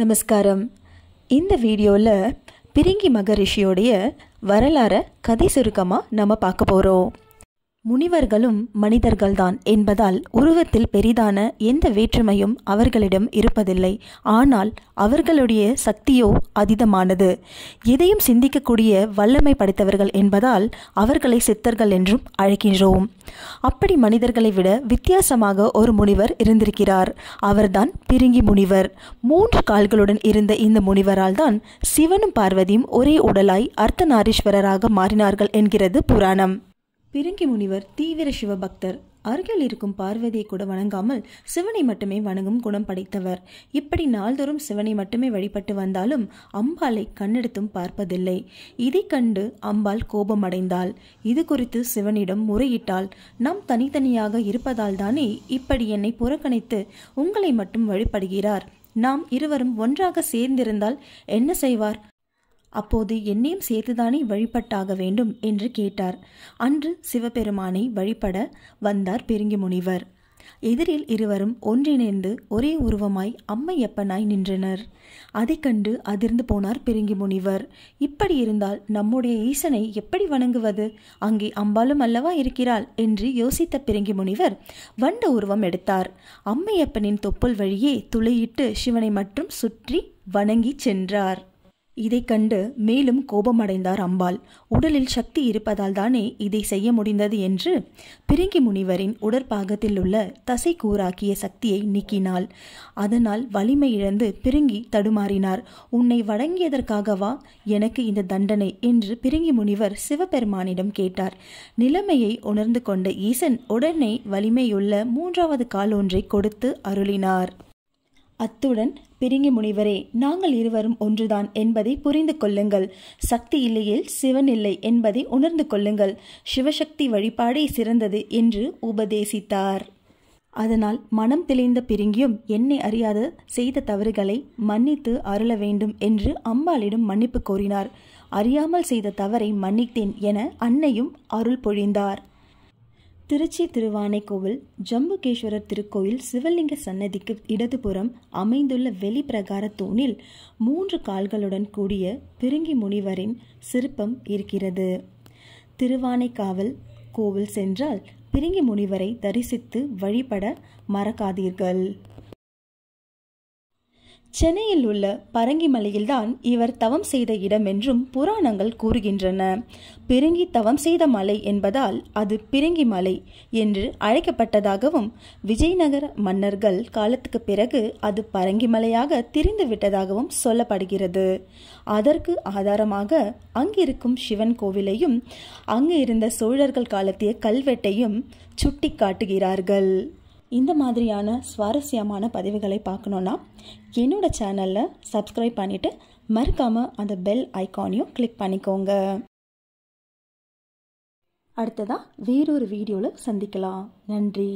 நமஸ்காரம் இந்த வீடியோவில் பிரிங்கி மகரிஷியோடைய வரலாறை கதை சுருக்கமாக நம்ம பார்க்க போகிறோம் முனிவர்களும் மனிதர்கள்தான் என்பதால் உருவத்தில் பெரிதான எந்த வேற்றுமையும் அவர்களிடம் இருப்பதில்லை ஆனால் அவர்களுடைய சக்தியோ அதீதமானது எதையும் சிந்திக்கக்கூடிய வல்லமை படைத்தவர்கள் என்பதால் அவர்களை சித்தர்கள் என்றும் அழைக்கின்றோம் அப்படி மனிதர்களை விட வித்தியாசமாக ஒரு முனிவர் இருந்திருக்கிறார் அவர்தான் பிரிங்கி முனிவர் மூன்று கால்களுடன் இருந்த இந்த முனிவரால் தான் சிவனும் பார்வதியும் ஒரே உடலாய் அர்த்தநாரீஸ்வரராக மாறினார்கள் என்கிறது புராணம் பிரங்கி முனிவர் தீவிர சிவபக்தர் அருகில் இருக்கும் பார்வதியை கூட வணங்காமல் சிவனை மட்டுமே வணங்கும் குணம் படைத்தவர் இப்படி நாள்தோறும் சிவனை மட்டுமே வழிபட்டு வந்தாலும் அம்பாளை கண்ணெடுத்தும் பார்ப்பதில்லை இதை கண்டு அம்பாள் கோபமடைந்தாள் இது குறித்து சிவனிடம் முறையிட்டாள் நாம் தனித்தனியாக இருப்பதால் தானே இப்படி என்னை புறக்கணித்து உங்களை மட்டும் வழிபடுகிறார் நாம் இருவரும் ஒன்றாக சேர்ந்திருந்தால் என்ன செய்வார் அப்போது என்னையும் சேர்த்துதானே வழிபட்டாக வேண்டும் என்று கேட்டார் அன்று சிவபெருமானை வழிபட வந்தார் பெருங்கி முனிவர் எதிரில் இருவரும் ஒன்றிணைந்து ஒரே உருவமாய் அம்மையப்பனாய் நின்றனர் அதைக் கண்டு அதிர்ந்து போனார் பெருங்கி முனிவர் இப்படி இருந்தால் நம்முடைய ஈசனை எப்படி வணங்குவது அங்கே அம்பாலும் அல்லவா இருக்கிறாள் என்று யோசித்த பெருங்கி முனிவர் வண்ட உருவம் எடுத்தார் அம்மையப்பனின் தொப்புள் வழியே துளையிட்டு சிவனை மற்றும் சுற்றி வணங்கி சென்றார் இதை கண்டு மேலும் கோபமடைந்தார் அம்பாள் உடலில் சக்தி இருப்பதால் தானே இதை செய்ய முடிந்தது என்று பிரிங்கி முனிவரின் உடற்பாகத்தில் உள்ள தசை கூறாக்கிய சக்தியை நீக்கினாள் அதனால் வலிமை இழந்து பிரிங்கி தடுமாறினார் உன்னை வழங்கியதற்காகவா எனக்கு இந்த தண்டனை என்று பிரிங்கி முனிவர் சிவபெருமானிடம் கேட்டார் நிலைமையை உணர்ந்து கொண்ட ஈசன் உடனே வலிமையுள்ள மூன்றாவது கால் ஒன்றை கொடுத்து அருளினார் அத்துடன் பிரிங்கி முனிவரே நாங்கள் இருவரும் ஒன்றுதான் என்பதை புரிந்து கொள்ளுங்கள் சக்தி இல்லையில் சிவன் இல்லை என்பதை உணர்ந்து கொள்ளுங்கள் சிவசக்தி வழிபாடே சிறந்தது என்று உபதேசித்தார் அதனால் மனம் தெளிந்த பிரிங்கியும் என்னை அறியாத செய்த தவறுகளை மன்னித்து அருள வேண்டும் என்று அம்பாளிடம் மன்னிப்பு கோரினார் அறியாமல் செய்த தவறை மன்னித்தேன் என அன்னையும் அருள் பொழிந்தார் திருச்சி திருவானைக்கோவில் ஜம்புகேஸ்வரர் திருக்கோயில் சிவலிங்க சன்னதிக்கு இடதுபுறம் அமைந்துள்ள வெளிப்பிரகார தூணில் மூன்று கால்களுடன் கூடிய பிருங்கி முனிவரின் சிற்பம் இருக்கிறது திருவானைக்காவல் கோவில் சென்றால் பிரிங்கி முனிவரை தரிசித்து வழிபட மறக்காதீர்கள் சென்னையில் உள்ள பரங்கிமலையில்தான் இவர் தவம் செய்த இடம் என்றும் புராணங்கள் கூறுகின்றன பிரங்கி தவம் செய்த மலை என்பதால் அது பிரங்கி மலை என்று அழைக்கப்பட்டதாகவும் விஜயநகர மன்னர்கள் காலத்துக்கு பிறகு அது மலையாக திரிந்து விட்டதாகவும் சொல்லப்படுகிறது அதற்கு ஆதாரமாக அங்கிருக்கும் சிவன் கோவிலையும் அங்கு இருந்த சோழர்கள் காலத்திய கல்வெட்டையும் சுட்டி காட்டுகிறார்கள் இந்த மாதிரியான சுவாரஸ்யமான பதிவுகளை பார்க்கணுன்னா என்னோடய சேனலில் சப்ஸ்கிரைப் பண்ணிவிட்டு மறக்காமல் அந்த பெல் ஐக்கானையும் கிளிக் பண்ணிக்கோங்க அடுத்ததாக வேறொரு வீடியோவில் சந்திக்கலாம் நன்றி